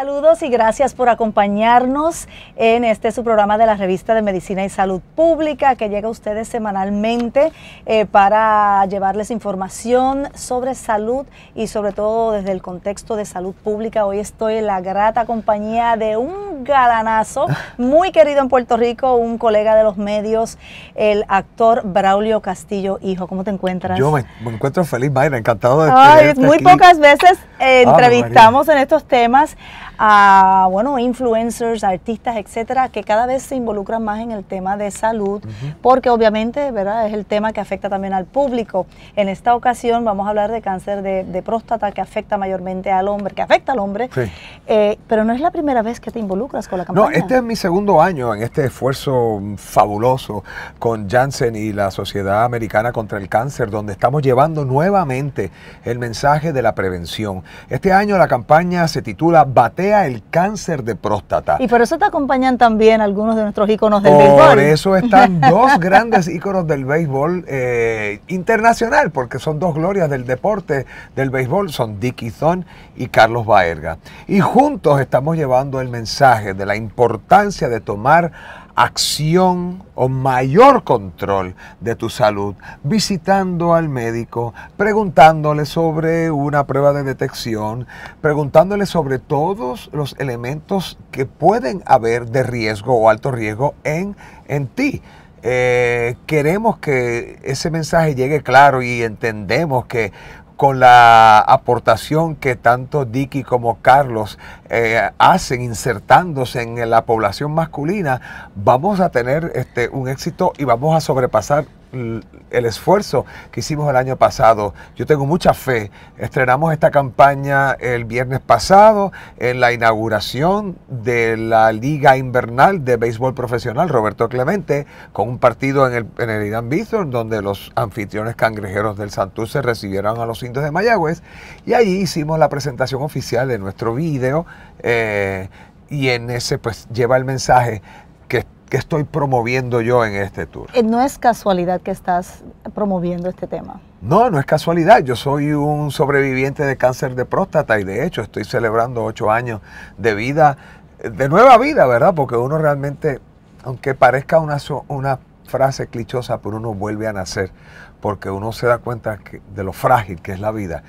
Saludos y gracias por acompañarnos en este su programa de la revista de Medicina y Salud Pública que llega a ustedes semanalmente eh, para llevarles información sobre salud y sobre todo desde el contexto de salud pública. Hoy estoy en la grata compañía de un galanazo muy querido en Puerto Rico, un colega de los medios, el actor Braulio Castillo Hijo. ¿Cómo te encuentras? Yo me, encuentro feliz, Mayra, encantado de estar aquí. Muy pocas veces entrevistamos en estos temas a bueno, influencers, artistas, etcétera, que cada vez se involucran más en el tema de salud, porque obviamente ¿verdad? es el tema que afecta también al público. En esta ocasión vamos a hablar de cáncer de, próstata que afecta mayormente al hombre, que afecta al hombre, eh, pero no es la primera vez que te involucras con la campaña. No, este es mi segundo año en este esfuerzo fabuloso con Janssen y la Sociedad Americana contra el Cáncer, donde estamos llevando nuevamente el mensaje de la prevención. Este año la campaña se titula Bate el cáncer de próstata. Y por eso te acompañan también algunos de nuestros íconos del béisbol. Por eso están dos grandes íconos del béisbol eh, internacional, porque son dos glorias del deporte del béisbol, son Dicky Zon y Carlos Baerga. Y juntos estamos llevando el mensaje de la importancia de tomar acción o mayor control de tu salud visitando al médico, preguntándole sobre una prueba de detección, preguntándole sobre todos los elementos que pueden haber de riesgo o alto riesgo en, en ti. Eh, queremos que ese mensaje llegue claro y entendemos que con la aportación que tanto Dicky como Carlos eh, hacen insertándose en la población masculina, vamos a tener este, un éxito y vamos a sobrepasar el esfuerzo que hicimos el año pasado. Yo tengo mucha fe. Estrenamos esta campaña el viernes pasado en la inauguración de la Liga Invernal de Béisbol Profesional Roberto Clemente con un partido en el, en el donde los anfitriones cangrejeros del Santurce recibieron a los indios de Mayagüez y allí hicimos la presentación oficial de nuestro video eh, y en ese pues lleva el mensaje ...que estoy promoviendo yo en este tour? Eh, no es casualidad que estás promoviendo este tema. No, no es casualidad. Yo soy un sobreviviente de cáncer de próstata y de hecho estoy celebrando ocho años de vida, de nueva vida, ¿verdad? Porque uno realmente, aunque parezca una, una frase clichosa, pero uno vuelve a nacer porque uno se da cuenta de lo frágil que es la vida.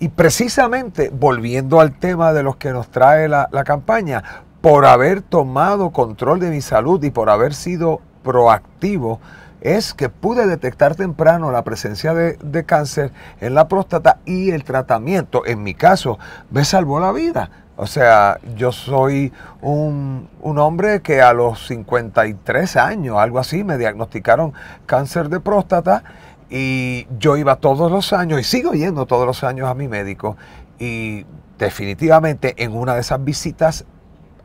Y precisamente, volviendo al tema de los que nos trae la, la campaña, por haber tomado control de mi salud y por haber sido proactivo, es que pude detectar temprano la presencia de, cáncer en la próstata y el tratamiento, en mi caso, me salvó la vida. O sea, yo soy un, un hombre que a los 53 años, algo así, me diagnosticaron cáncer de próstata y yo iba todos los años y sigo yendo todos los años a mi médico y definitivamente en una de esas visitas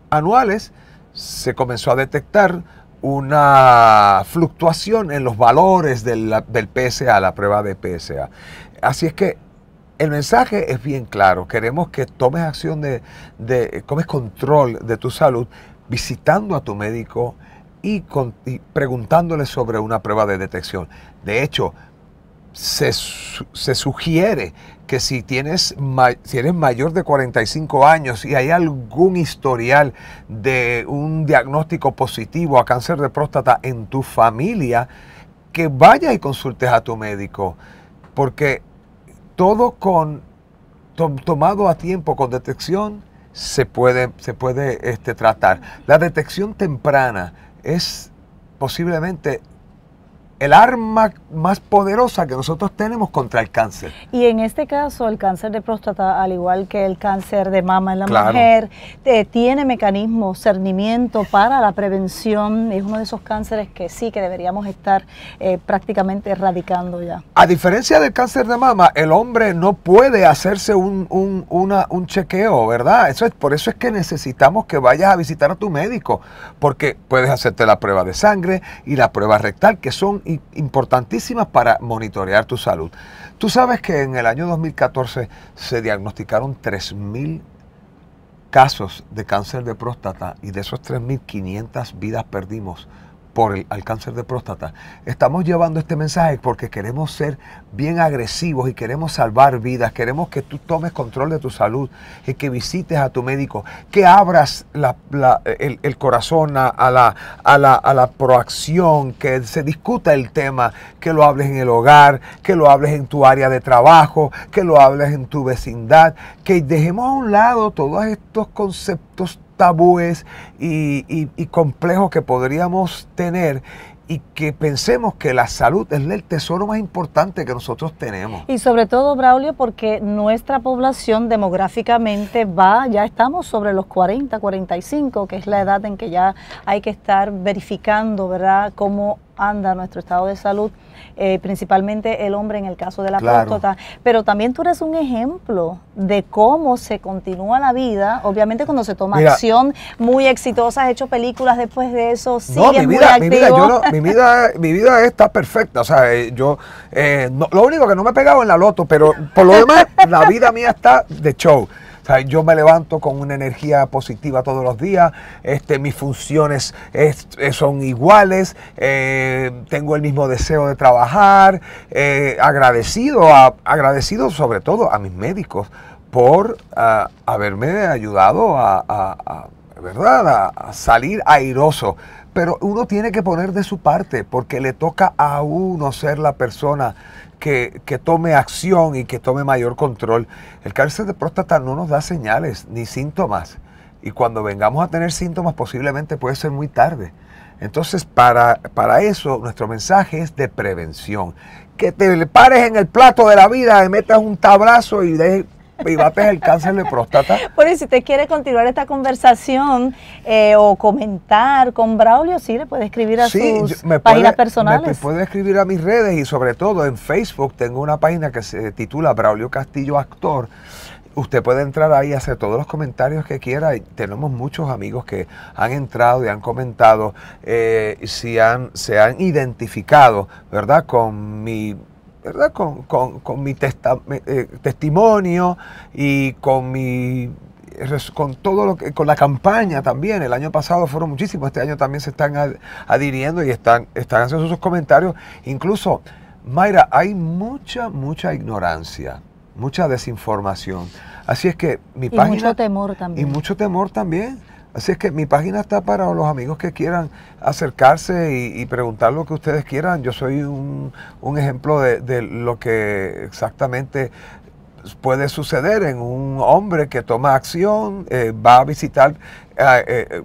anuales se comenzó a detectar una fluctuación en los valores del, PSA, la prueba de PSA. Así es que el mensaje es bien claro. Queremos que tomes acción de, de tomes control de tu salud visitando a tu médico y preguntándole sobre una prueba de detección. De hecho, se, sugiere que si tienes, si eres mayor de 45 años y hay algún historial de un diagnóstico positivo a cáncer de próstata en tu familia, que vaya y consultes a tu médico, porque todo con tomado a tiempo con detección se puede, se puede este, tratar. La detección temprana es posiblemente el arma más poderosa que nosotros tenemos contra el cáncer. Y en este caso, el cáncer de próstata, al igual que el cáncer de mama en la mujer, eh, tiene mecanismos, cernimiento para la prevención. Es uno de esos cánceres que sí, que deberíamos estar eh, prácticamente erradicando ya. A diferencia del cáncer de mama, el hombre no puede hacerse un, chequeo, ¿verdad? Eso es, por eso es que necesitamos que vayas a visitar a tu médico, porque puedes hacerte la prueba de sangre y la prueba rectal, que son importantísimas para monitorear tu salud. Tú sabes que en el año 2014 se diagnosticaron 3.000 casos de cáncer de próstata y de esos 3.500 vidas perdimos por el, cáncer de próstata. Estamos llevando este mensaje porque queremos ser bien agresivos y queremos salvar vidas, queremos que tú tomes control de tu salud y que visites a tu médico, que abras el, corazón a, la, a la proacción, que se discuta el tema, que lo hables en el hogar, que lo hables en tu área de trabajo, que lo hables en tu vecindad, que dejemos a un lado todos estos conceptos tabúes y, complejos que podríamos tener y que pensemos que la salud es el tesoro más importante que nosotros tenemos. Y sobre todo, Braulio, porque nuestra población demográficamente va, ya estamos sobre los 40, 45, que es la edad en que ya hay que estar verificando, ¿verdad?, cómo anda nuestro estado de salud, eh, principalmente el hombre en el caso de la claro. pero también tú eres un ejemplo de cómo se continúa la vida, obviamente cuando se toma acción muy exitosa, has hecho películas después de eso, sigue mi vida, muy Mi vida, mi vida, está perfecta, o sea, eh, yo, eh, lo único que no me he pegado en la loto, pero por lo demás, la vida mía está de show yo me levanto con una energía positiva todos los días, este, mis funciones eh, son iguales, eh, tengo el mismo deseo de trabajar, eh, agradecido, agradecido sobre todo a mis médicos por ah, haberme ayudado ¿verdad? A, salir airoso. Pero uno tiene que poner de su parte porque le toca a uno ser la persona que, tome acción y que tome mayor control. El cáncer de próstata no nos da señales ni síntomas. Y cuando vengamos a tener síntomas posiblemente puede ser muy tarde. Entonces, para, para eso, nuestro mensaje es de prevención. Que te pares en el plato de la vida, y metas un tablazo y dejes y es el cáncer de próstata. Bueno, y si usted quiere continuar esta conversación eh, o comentar con Braulio, sí, le puede escribir a sus me páginas puede, personales. Me puede escribir a mis redes y sobre todo en Facebook tengo una página que se titula Braulio Castillo Actor usted puede entrar ahí, hacer todos los comentarios que quiera. Tenemos muchos amigos que han entrado y han comentado eh, si han, se han identificado, ¿verdad?, con mi ¿verdad? Con, con, con mi testa, eh, testimonio y con mi con todo lo que, con la campaña también, el año pasado fueron muchísimos, este año también se están adhiriendo y están, están haciendo sus comentarios. Incluso, Mayra, hay mucha, mucha ignorancia, mucha desinformación. Así es que mi página. Y mucho temor también. Y mucho temor también. Así es que mi página está para los amigos que quieran acercarse y, preguntar lo que ustedes quieran. Yo soy un, ejemplo de, lo que exactamente puede suceder en un hombre que toma acción, eh, va a visitar eh, eh,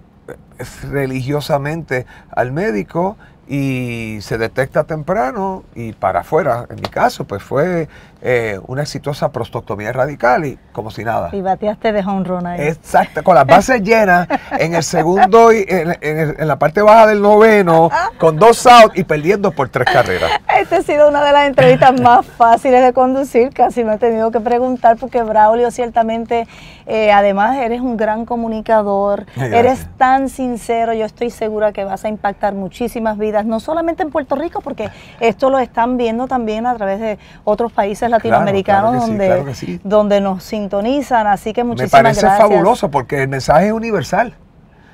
religiosamente al médico y se detecta temprano y para afuera. En mi caso, pues fue eh, una exitosa prostotomía radical y como si nada. Y bateaste de run ahí. Exacto, con las bases llenas en el segundo y en, la parte baja del noveno, con dos outs y perdiendo por tres carreras. Esta ha sido una de las entrevistas más fáciles de conducir, casi me he tenido que preguntar porque Braulio ciertamente, eh, además eres un gran comunicador, eres tan sincero, yo estoy segura que vas a impactar muchísimas vidas, no solamente en Puerto Rico, porque esto lo están viendo también a través de otros países latinoamericanos donde, donde nos sintonizan. Así que muchísimas gracias. Me parece fabuloso porque el mensaje es universal.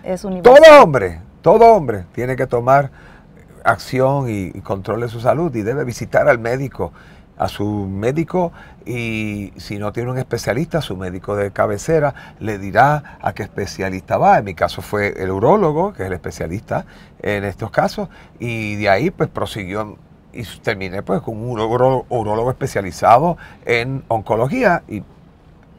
Es universal. Todo hombre, todo hombre tiene que tomar acción y, y control de su salud y debe visitar al médico a su médico y si no tiene un especialista, su médico de cabecera le dirá a qué especialista va. En mi caso fue el urólogo, que es el especialista en estos casos, y de ahí pues prosiguió y terminé pues con un urologo especializado en oncología y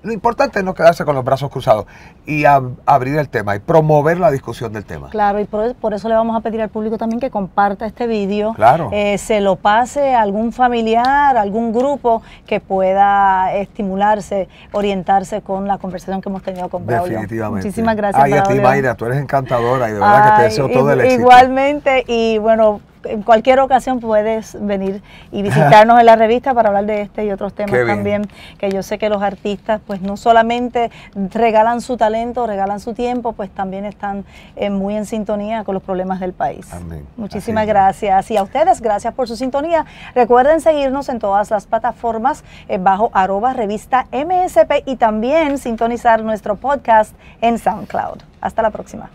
lo importante es no quedarse con los brazos cruzados y abrir el tema y promover la discusión del tema. Claro, y por, eso le vamos a pedir al público también que comparta este vídeo, claro. Eh, se lo pase a algún familiar, algún grupo que pueda estimularse, orientarse con la conversación que hemos tenido con Braulio. Definitivamente. Muchísimas gracias. Ay, a ti, Mayra, tú eres encantadora y de verdad que te deseo todo el éxito. Igualmente, y bueno, en cualquier ocasión puedes venir y visitarnos en la revista para hablar de este y otros temas también, que yo sé que los artistas pues no solamente regalan su talento, regalan su tiempo, pues también están eh, muy en sintonía con los problemas del país. Muchísimas gracias. Y a ustedes, gracias por su sintonía. Recuerden seguirnos en todas las plataformas eh, bajo arroba revista MSP y también sintonizar nuestro podcast en SoundCloud. Hasta la próxima.